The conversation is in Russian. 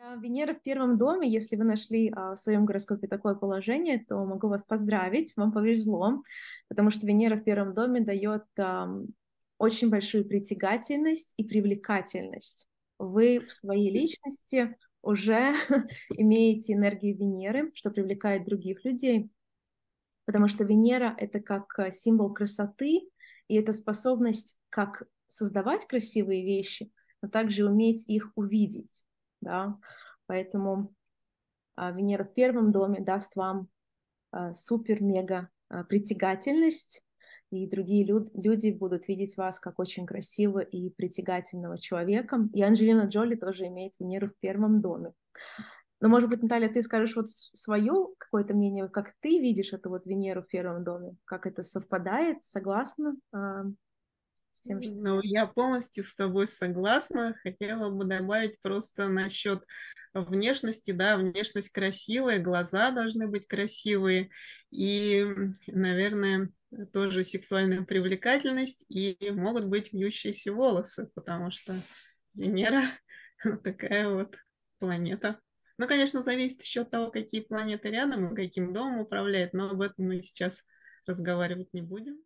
А, Венера в первом доме, если вы нашли а, в своем гороскопе такое положение, то могу вас поздравить, вам повезло, потому что Венера в первом доме дает очень большую притягательность и привлекательность. Вы в своей личности уже имеете энергию Венеры, что привлекает других людей, потому что Венера — это как э, символ красоты, и это способность как создавать красивые вещи, но также уметь их увидеть да, поэтому а, Венера в первом доме даст вам а, супер-мега а, притягательность, и другие люд- люди будут видеть вас как очень красивого и притягательного человека. И Анджелина Джоли тоже имеет Венеру в первом доме. Но, может быть, Наталья, ты скажешь вот свое какое-то мнение, как ты видишь эту вот Венеру в первом доме, как это совпадает, согласна тем, что... Ну, я полностью с тобой согласна. Хотела бы добавить просто насчет внешности, да, внешность красивая, глаза должны быть красивые, и, наверное, тоже сексуальная привлекательность, и могут быть вьющиеся волосы, потому что Венера такая вот планета. Ну, конечно, зависит еще от того, какие планеты рядом и каким домом управляет, но об этом мы сейчас разговаривать не будем.